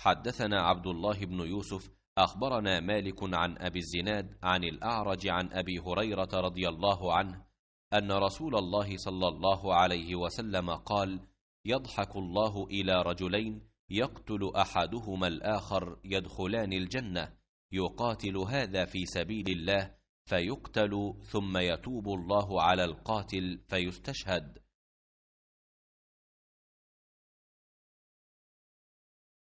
حدثنا عبد الله بن يوسف أخبرنا مالك عن أبي الزناد عن الأعرج عن أبي هريرة رضي الله عنه أن رسول الله صلى الله عليه وسلم قال يضحك الله إلى رجلين يقتل أحدهما الآخر يدخلان الجنة يقاتل هذا في سبيل الله فيقتل ثم يتوب الله على القاتل فيستشهد